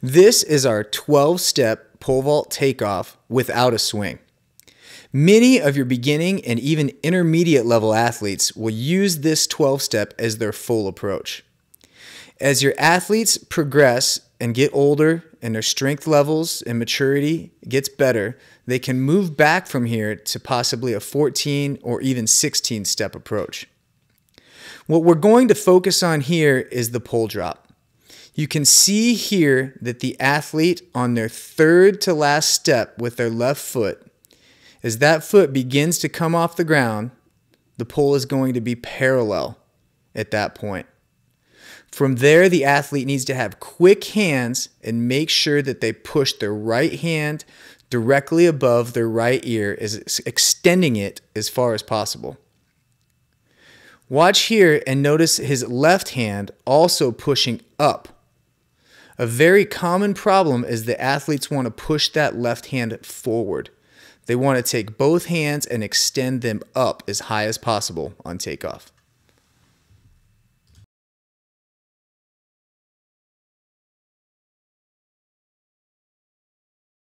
This is our 12 step pole vault takeoff without a swing. Many of your beginning and even intermediate level athletes will use this 12 step as their full approach. As your athletes progress and get older and their strength levels and maturity gets better, they can move back from here to possibly a 14 or even 16 step approach. What we're going to focus on here is the pole drop. You can see here that the athlete on their third to last step with their left foot, as that foot begins to come off the ground, the pole is going to be parallel at that point. From there, the athlete needs to have quick hands and make sure that they push their right hand directly above their right ear, is extending it as far as possible. Watch here and notice his left hand also pushing up a very common problem is that athletes want to push that left hand forward. They want to take both hands and extend them up as high as possible on takeoff.